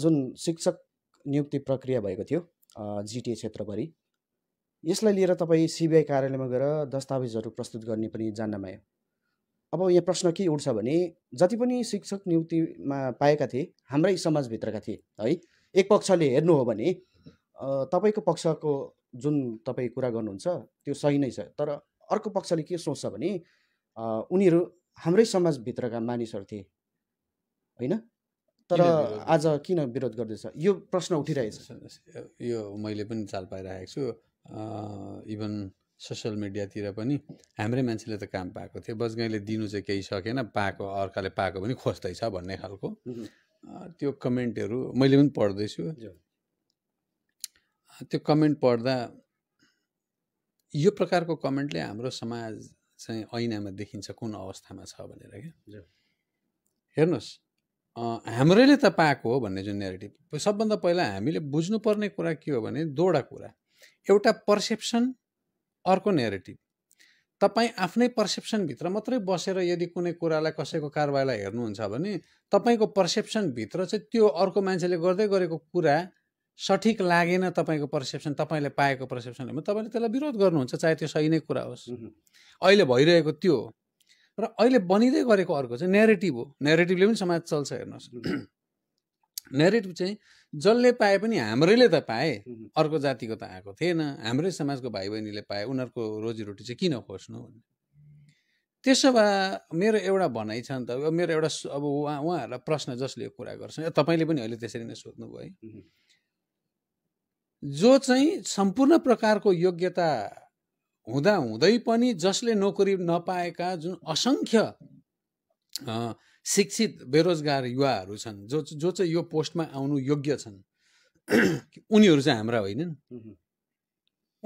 जुन शिक्षक नियुक्ति प्रक्रिया भएको थियो जिटिए क्षेत्रभरि यसलाई लिएर तपाईँ सिबिआई कार्यालयमा गएर दस्तावेजहरू प्रस्तुत गर्ने पनि जान्नमा अब यहाँ प्रश्न के उठ्छ भने जति पनि शिक्षक नियुक्तिमा पाएका थिए हाम्रै समाजभित्रका थिए है एक पक्षले हेर्नु हो भने तपाईँको पक्षको जुन तपाईँ कुरा गर्नुहुन्छ त्यो सही नै छ तर अर्को पक्षले के सोच्छ भने उनीहरू हाम्रै समाजभित्रका मानिसहरू थिए होइन तर आज किन विरोध गर्दैछ यो प्रश्न उठिरहेछ यो मैले पनि चाल पाइरहेको छु इभन सोसियल मिडियातिर पनि हाम्रै मान्छेले त काम पाएको थियो बजगाईले दिनु चाहिँ केही सकेन पाएको अर्काले पाएको पनि खोज्दैछ भन्ने खालको त्यो कमेन्टहरू मैले पनि पढ्दैछु त्यो कमेन्ट पढ्दा यो प्रकारको कमेन्टले हाम्रो समाज चाहिँ ऐनामा देखिन्छ कुन अवस्थामा छ भनेर क्या हेर्नुहोस् हाम्रैले त पाएको हो भन्ने जुन नेगेटिभ सबभन्दा पहिला हामीले बुझ्नुपर्ने कुरा के हो भने दोवटा कुरा एउटा पर्सेप्सन अर्को नेगेटिभ तपाईँ आफ्नै पर्सेप्सनभित्र मात्रै बसेर यदि कुनै कुरालाई कसैको कारबाहीलाई हेर्नुहुन्छ भने तपाईँको पर्सेप्सनभित्र चाहिँ त्यो अर्को मान्छेले गर्दै गरेको कुरा सठिक लागेन तपाईँको पर्सेप्सन तपाईँले पाएको पर्सेप्सन तपाईँले त्यसलाई विरोध गर्नुहुन्छ चाहे त्यो सही नै कुरा होस् अहिले भइरहेको त्यो र अहिले बनिँदै गरेको अर्को चाहिँ नेरेटिभ हो नेरेटिभले पनि समाज चल्छ हेर्नुहोस् नेरेटिभ चाहिँ जसले पाए पनि हाम्रैले त पाए अर्को जातिको त आएको थिएन हाम्रै समाजको भाइ बहिनीले पाए उनीहरूको रोजीरोटी चाहिँ किन खोज्नु भन्ने त्यसो भए मेरो एउटा भनाइ छ नि त मेरो एउटा अब उहाँ उहाँहरूलाई प्रश्न जसले यो कुरा गर्छ तपाईँले पनि अहिले त्यसरी नै सोध्नुभयो है जो चाहिँ सम्पूर्ण प्रकारको योग्यता हुँदा हुँदै पनि जसले नोकरी नपाएका जुन असङ्ख्य शिक्षित बेरोजगार युवाहरू छन् जो जो चाहिँ यो पोस्टमा आउनु योग्य छन् उनीहरू चाहिँ हाम्रा होइनन्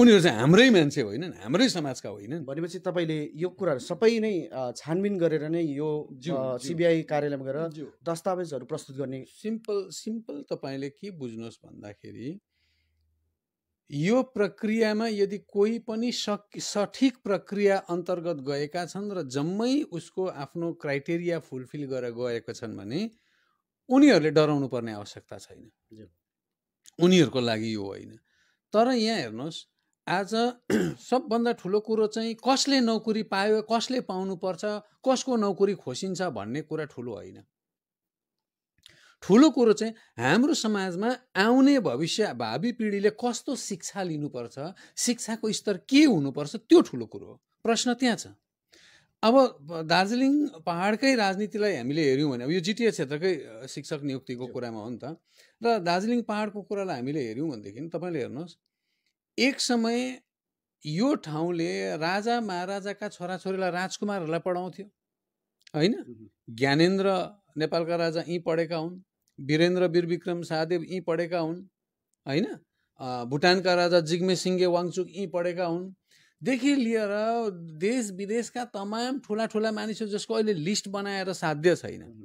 उनीहरू चाहिँ हाम्रै मान्छे होइनन् हाम्रै समाजका होइनन् भनेपछि तपाईँले यो कुराहरू सबै नै छानबिन गरेर नै यो सिबिआई कार्यालयमा गएर दस्तावेजहरू प्रस्तुत गर्ने सिम्पल सिम्पल तपाईँले के बुझ्नुहोस् भन्दाखेरि यो प्रक्रियामा यदि कोही पनि सठिक प्रक्रिया अन्तर्गत गएका छन् र जम्मै उसको आफ्नो क्राइटेरिया फुलफिल गरेर गएका छन् भने उनीहरूले डराउनु पर्ने आवश्यकता छैन उनीहरूको लागि यो होइन तर यहाँ हेर्नुहोस् आज सबभन्दा ठुलो कुरो चाहिँ कसले नौकरी पायो कसले पाउनुपर्छ कसको नौकरी खोसिन्छ भन्ने कुरा ठुलो होइन ठुलो कुरो चाहिँ हाम्रो समाजमा आउने भविष्य भावी पिँढीले कस्तो शिक्षा लिनुपर्छ शिक्षाको स्तर के हुनुपर्छ त्यो ठुलो कुरो हो प्रश्न त्यहाँ छ अब दार्जिलिङ पहाडकै राजनीतिलाई हामीले हेऱ्यौँ भने अब यो जिटिए क्षेत्रकै शिक्षक नियुक्तिको कुरामा हो नि त र दार्जिलिङ पहाडको कुरालाई हामीले हेऱ्यौँ भनेदेखि तपाईँले हेर्नुहोस् एक समय यो ठाउँले राजा महाराजाका छोराछोरीलाई राजकुमारहरूलाई पढाउँथ्यो होइन ज्ञानेन्द्र नेपालका राजा यहीँ पढेका हुन् वीरेन्द्र वीरविक्रम शाहदेव यहीँ पढेका हुन् होइन भुटानका राजा जिग्मे सिङ्गे वाङचुक यहीँ पढेका हुन् देखि लिएर देश विदेशका तमाम ठुला ठुला मानिसहरू जसको अहिले लिस्ट बनाएर साध्य छैन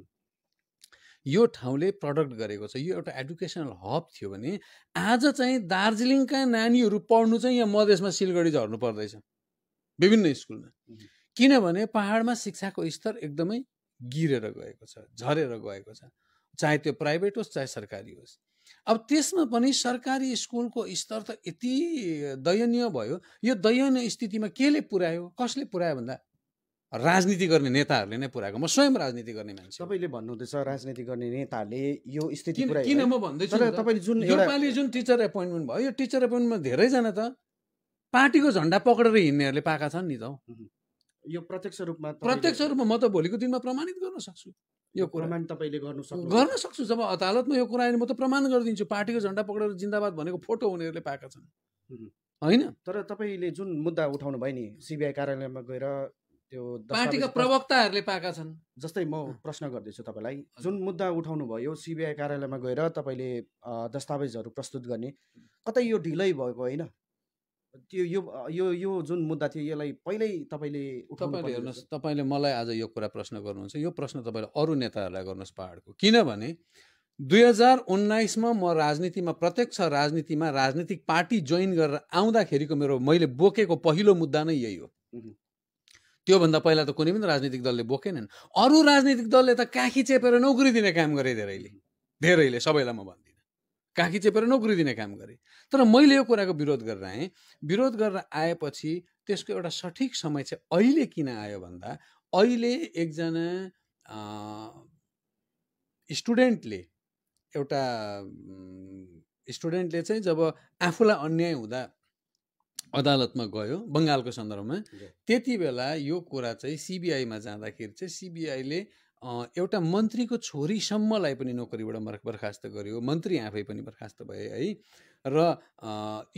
यो ठाउँले प्रडक्ट गरेको छ यो एउटा एडुकेसनल हब थियो भने आज चाहिँ दार्जिलिङका नानीहरू पढ्नु चाहिँ यहाँ मधेसमा सिलगढी झर्नु पर्दैछ विभिन्न स्कुलमा किनभने पहाडमा शिक्षाको स्तर एकदमै गिरेर गएको छ झरेर गएको छ चाहे त्यो प्राइभेट होस् चाहे सरकारी होस् अब त्यसमा पनि सरकारी स्कुलको स्तर त यति दयनीय भयो यो दयनीय स्थितिमा केले पुर्यायो कसले पुर्यायो भन्दा राजनीति गर्ने नेताहरूले नै पुऱ्याएको म स्वयं राजनीति गर्ने मान्छे तपाईँले भन्नुहुँदैछ राजनीति गर्ने नेताहरूले यो स्थिति किन म भन्दैछु तपाईँले जुन योपालि जुन टिचर एपोइन्टमेन्ट भयो यो टिचर एपोइन्टमेन्ट धेरैजना त पार्टीको झन्डा पक्रेर हिँड्नेहरूले पाएका छन् नि त यो प्रत्यक्ष रूपमा प्रत्यक्ष रूपमा म त भोलिको दिनमा प्रमाणित गर्न सक्छु यो कुरा तपाईँले गर्नु सक्नु गर्न सक्छु जब अदालतमा यो कुरा म त प्रमाण गरिदिन्छु पार्टीको झन्डा पक्रेर जिन्दाबाद भनेको फोटो उनीहरूले पाएका छन् होइन तर तपाईँले जुन मुद्दा उठाउनु भयो नि सिबिआई कार्यालयमा गएर त्यो पार्टीका प्रवक्ताहरूले पाएका छन् जस्तै म प्रश्न गर्दैछु तपाईँलाई जुन मुद्दा उठाउनु भयो सिबिआई कार्यालयमा गएर तपाईँले दस्तावेजहरू प्रस्तुत गर्ने कतै यो ढिलै भएको होइन त्यो यो यो यो जुन मुद्दा थियो यसलाई पहिल्यै तपाईँले तपाईँले हेर्नुहोस् तपाईँले मलाई आज यो कुरा प्रश्न गर्नुहुन्छ यो प्रश्न तपाईँले अरू नेताहरूलाई गर्नुहोस् पाहाडको किनभने दुई हजार उन्नाइसमा म राजनीतिमा प्रत्यक्ष राजनीतिमा राजनीतिक पार्टी जोइन गरेर आउँदाखेरिको मेरो मैले बोकेको पहिलो मुद्दा नै यही हो त्योभन्दा पहिला त कुनै पनि राजनीतिक दलले बोकेनन् अरू राजनीतिक दलले त काखी चेपेर नौकरी दिने काम गरे धेरैले धेरैले सबैलाई म भनिदिएँ काखी चेपेर नोकरी दिने काम गरेँ तर मैले यो कुराको विरोध गरेर आएँ विरोध गरेर आएपछि त्यसको एउटा सठिक समय चाहिँ अहिले किन आयो भन्दा अहिले एकजना स्टुडेन्टले एउटा स्टुडेन्टले चाहिँ जब आफूलाई अन्याय हुँदा अदालतमा गयो बङ्गालको सन्दर्भमा त्यति बेला यो कुरा चाहिँ सिबिआईमा जाँदाखेरि चाहिँ सिबिआईले एउटा मन्त्रीको छोरीसम्मलाई पनि नोकरीबाट बर्खास्त गर्यो मन्त्री आफै पनि बर्खास्त भए है र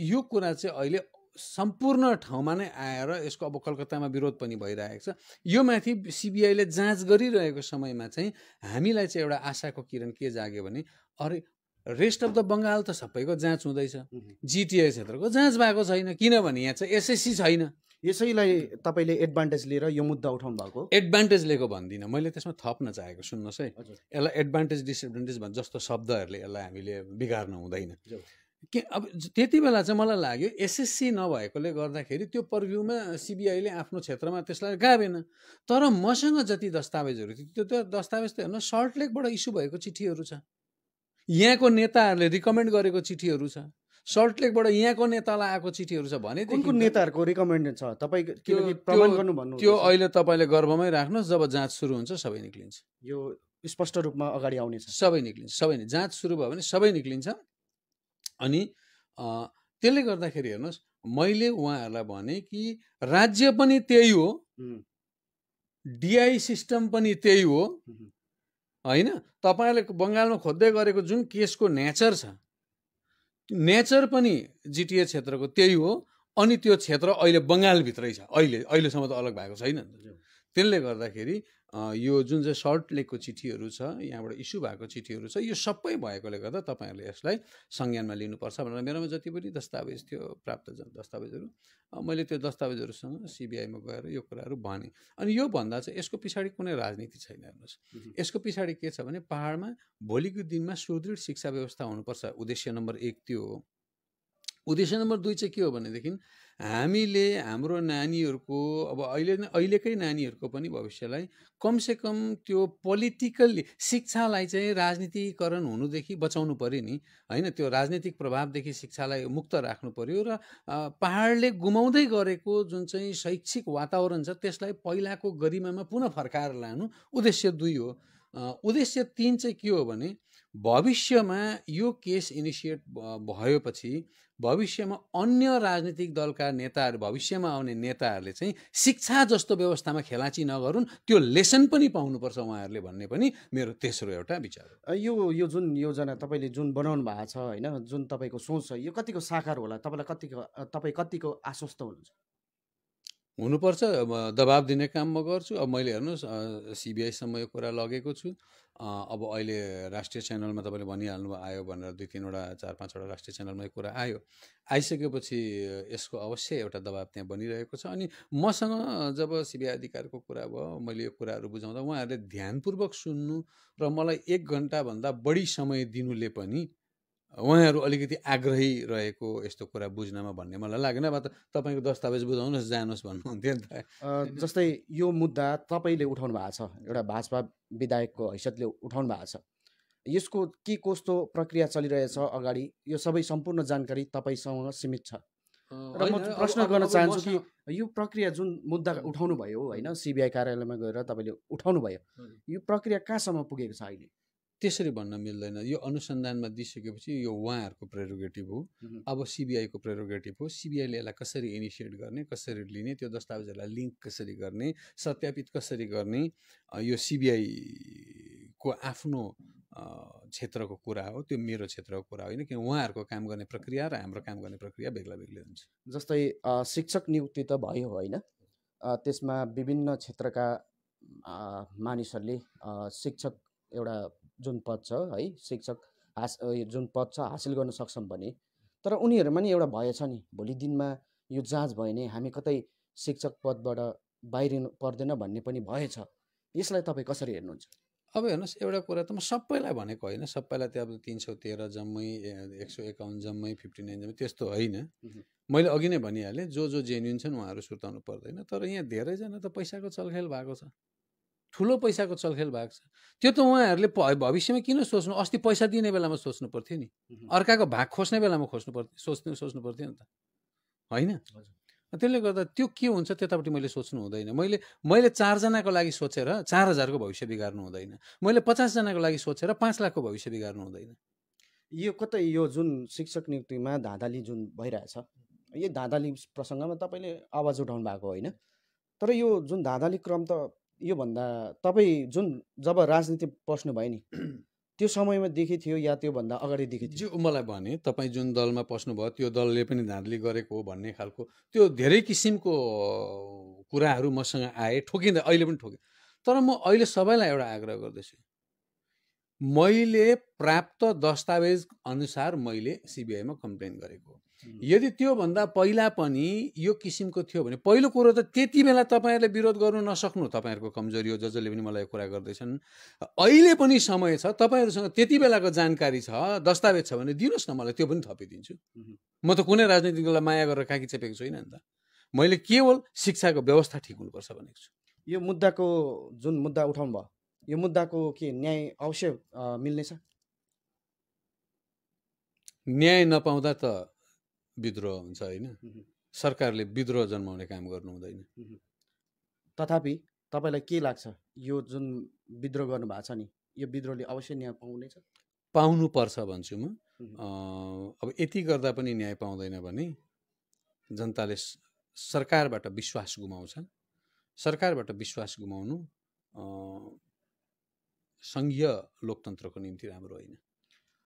यो कुरा चाहिँ अहिले सम्पूर्ण ठाउँमा नै आएर यसको अब कलकत्तामा विरोध पनि भइरहेको छ यो माथि सिबिआईले जाँच गरिरहेको समयमा चाहिँ हामीलाई चाहिँ एउटा आशाको किरण के जाग्यो भने अरे रेस्ट अफ द बङ्गाल त सबैको जाँच हुँदैछ जिटिए क्षेत्रको जाँच भएको छैन किनभने यहाँ चाहिँ एसएससी छैन यसैलाई तपाईँले एडभान्टेज लिएर यो मुद्दा उठाउनु भएको एडभान्टेज लिएको भन्दिनँ मैले त्यसमा थप्न चाहेको सुन्नुहोस् है यसलाई एडभान्टेज डिसएडभान्टेज भन् जस्तो शब्दहरूले यसलाई हामीले बिगार्नु हुँदैन के अब त्यति बेला चाहिँ मलाई लाग्यो एसएससी नभएकोले गर्दाखेरि त्यो पर्भ्यूमा सिबिआईले आफ्नो क्षेत्रमा त्यसलाई गाभेन तर मसँग जति दस्तावेजहरू थियो त्यो त दस्तावेज त हेर्नु सर्टलेकबाट इस्यु भएको चिठीहरू छ यहाँको नेताहरूले रिकमेन्ड गरेको चिठीहरू छ लेकबाट यहाँको नेतालाई आएको चिठीहरू छ भने कुन नेताहरूको रिकमेन्डेड छ तपाईँ किनकि प्रमाण गर्नु भन्नु त्यो अहिले तपाईँले गर्वमै राख्नुहोस् जब जाँच सुरु हुन्छ सबै निक्लिन्छ यो स्पष्ट रूपमा अगाडि आउने सबै निक्लिन्छ सबै जाँच सुरु भयो भने सबै निक्लिन्छ अनि त्यसले गर्दाखेरि हेर्नुहोस् मैले उहाँहरूलाई भने कि राज्य पनि त्यही हो डिआई सिस्टम पनि त्यही हो होइन तपाईँले बङ्गालमा खोज्दै गरेको जुन केसको नेचर छ नेचर पनि जिटिए क्षेत्रको त्यही हो अनि त्यो क्षेत्र अहिले बङ्गालभित्रै छ अहिले अहिलेसम्म त अलग भएको छैन त्यसले गर्दाखेरि यो जुन चाहिँ सर्ट लेखको चिठीहरू छ यहाँबाट इस्यु भएको चिठीहरू छ यो सबै भएकोले गर्दा तपाईँहरूले यसलाई संज्ञानमा लिनुपर्छ भनेर मेरोमा जति पनि दस्तावेज थियो प्राप्त दस्तावेजहरू मैले त्यो दस्तावेजहरूसँग सिबिआईमा गएर यो कुराहरू भने अनि यो भन्दा चाहिँ यसको पछाडि कुनै राजनीति छैन हेर्नुहोस् यसको पछाडि के छ भने पाहाडमा भोलिको दिनमा सुदृढ शिक्षा व्यवस्था हुनुपर्छ उद्देश्य नम्बर एक त्यो हो उद्देश्य नम्बर दुई चाहिँ के हो भनेदेखि हामीले हाम्रो नानीहरूको अब अहिले अहिलेकै नानीहरूको पनि भविष्यलाई कमसेकम त्यो पोलिटिकल्ली शिक्षालाई चाहिँ राजनीतिकरण हुनुदेखि बचाउनु पऱ्यो नि होइन त्यो राजनीतिक प्रभावदेखि शिक्षालाई मुक्त राख्नु पऱ्यो र पाहाडले गुमाउँदै गरेको जुन चाहिँ शैक्षिक वातावरण छ त्यसलाई पहिलाको गरिमामा पुनः फर्काएर लानु उद्देश्य दुई हो उद्देश्य तिन चाहिँ के हो भने भविष्यमा यो केस इनिसिएट भएपछि भविष्यमा अन्य राजनीतिक दलका नेताहरू भविष्यमा आउने नेताहरूले चाहिँ शिक्षा जस्तो व्यवस्थामा खेलाची नगरून् त्यो लेसन पनि पाउनुपर्छ उहाँहरूले भन्ने पनि मेरो तेस्रो एउटा विचार यो यो जुन योजना तपाईँले जुन बनाउनु भएको छ होइन जुन तपाईँको सोच छ यो कतिको साकार होला तपाईँलाई कतिको तपाईँ कतिको आश्वस्त हुनुहुन्छ हुनुपर्छ दबाब दिने काम म गर्छु अब मैले हेर्नुहोस् सिबिआईसम्म यो कुरा लगेको छु अब अहिले राष्ट्रिय च्यानलमा तपाईँले भनिहाल्नु आयो भनेर दुई तिनवटा चार पाँचवटा राष्ट्रिय च्यानलमा यो कुरा आयो आइसकेपछि यसको अवश्य एउटा दबाब त्यहाँ बनिरहेको छ अनि मसँग जब सिबिआई अधिकारको कुरा भयो मैले यो कुराहरू बुझाउँदा उहाँहरूले ध्यानपूर्वक सुन्नु र मलाई एक घन्टाभन्दा बढी समय दिनुले पनि उहाँहरू अलिकति आग्रही रहेको यस्तो कुरा बुझ्नमा भन्ने मलाई लागेन अब त तपाईँको दस्तावेज बुझाउनुहोस् जानुहोस् भन्नुहुन्थ्यो नि त जस्तै यो मुद्दा तपाईँले उठाउनु भएको छ एउटा भाजपा विधायकको हैसियतले उठाउनु भएको छ यसको के कस्तो प्रक्रिया चलिरहेछ अगाडि यो सबै सम्पूर्ण जानकारी तपाईँसँग सीमित छ र म प्रश्न गर्न चाहन्छु कि यो प्रक्रिया जुन मुद्दा उठाउनु भयो होइन सिबिआई कार्यालयमा गएर तपाईँले उठाउनु भयो यो प्रक्रिया कहाँसम्म पुगेको छ अहिले त्यसरी भन्न मिल्दैन यो अनुसन्धानमा दिइसकेपछि यो उहाँहरूको प्रेरोगेटिभ हो अब सिबिआईको प्रेरोगेटिभ हो सिबिआईले यसलाई कसरी इनिसिएट गर्ने कसरी लिने त्यो दस्तावेजहरूलाई लिङ्क कसरी गर्ने सत्यापित कसरी गर्ने यो सिबिआईको आफ्नो क्षेत्रको कुरा हो त्यो मेरो क्षेत्रको कुरा होइन किन उहाँहरूको काम गर्ने प्रक्रिया र हाम्रो काम गर्ने प्रक्रिया बेग्ला बेग्लै हुन्छ जस्तै शिक्षक नियुक्ति त भयो होइन त्यसमा विभिन्न क्षेत्रका मानिसहरूले शिक्षक एउटा जुन पद छ है शिक्षक हास जुन पद छ हासिल गर्न सक्छौँ भने तर उनीहरूमा नि एउटा भय छ नि भोलि दिनमा यो जाँच भयो भने हामी कतै शिक्षक पदबाट बाहिरिनु पर्दैन भन्ने पनि भय छ यसलाई तपाईँ कसरी हेर्नुहुन्छ अब हेर्नुहोस् एउटा कुरा त म सबैलाई भनेको होइन सबैलाई त्यो अब तिन सौ तेह्र जम्मै एक सौ एकाउन्न जम्मै फिफ्टी नाइन जम्मै त्यस्तो होइन मैले अघि नै भनिहालेँ जो जो जेन्युन छन् उहाँहरू सुर्ताउनु पर्दैन तर यहाँ धेरैजना त पैसाको चलखेल भएको छ ठुलो पैसाको चलखेल भएको छ त्यो त उहाँहरूले भविष्यमा किन सोच्नु अस्ति पैसा दिने बेलामा सोच्नु पर्थ्यो नि अर्काको भाग खोज्ने बेलामा खोज्नु पर्थ्यो सोच्नु सोच्नु पर्थ्यो नि त होइन त्यसले गर्दा त्यो के हुन्छ त्यतापट्टि मैले सोच्नु हुँदैन मैले मैले चारजनाको लागि सोचेर चार हजारको भविष्य बिगार्नु हुँदैन मैले पचासजनाको लागि सोचेर पाँच लाखको भविष्य बिगार्नु हुँदैन यो कतै यो जुन शिक्षक नियुक्तिमा धाँधाली जुन भइरहेछ यो धाँधाली प्रसङ्गमा तपाईँले आवाज उठाउनु भएको होइन तर यो जुन धाँधाली क्रम त योभन्दा तपाईँ जुन जब राजनीति पस्नुभयो नि त्यो समयमा देखेको थियो या त्योभन्दा अगाडि देखेको थियो मलाई भने तपाईँ जुन दलमा पस्नुभयो त्यो दलले पनि धाँधली गरेको हो भन्ने खालको त्यो धेरै किसिमको कुराहरू मसँग आए ठोकिँदा अहिले पनि ठोकेँ तर म अहिले सबैलाई एउटा आग्रह गर्दैछु मैले प्राप्त दस्तावेज अनुसार मैले सिबिआईमा कम्प्लेन गरेको हो यदि त्योभन्दा पहिला पनि यो किसिमको थियो भने पहिलो कुरो त त्यति बेला तपाईँहरूले विरोध गर्नु नसक्नु तपाईँहरूको कमजोरी हो जसले पनि मलाई कुरा गर्दैछन् अहिले पनि समय छ तपाईँहरूसँग त्यति बेलाको जानकारी छ दस्तावेज छ भने दिनुहोस् न मलाई त्यो पनि थपिदिन्छु म त कुनै राजनीतिक माया गरेर काकी चेपेको छुइनँ नि त मैले केवल शिक्षाको व्यवस्था ठिक हुनुपर्छ भनेको छु यो मुद्दाको जुन मुद्दा उठाउनु भयो यो मुद्दाको के न्याय अवश्य मिल्नेछ न्याय नपाउँदा त विद्रोह हुन्छ होइन सरकारले विद्रोह जन्माउने काम गर्नु हुँदैन तथापि तपाईँलाई के लाग्छ यो जुन विद्रोह गर्नु छ नि यो विद्रोहले अवश्य न्याय पाउनेछ पाउनुपर्छ भन्छु म अब यति गर्दा पनि न्याय पाउँदैन भने जनताले सरकारबाट विश्वास गुमाउँछ सरकारबाट विश्वास गुमाउनु सङ्घीय लोकतन्त्रको निम्ति राम्रो होइन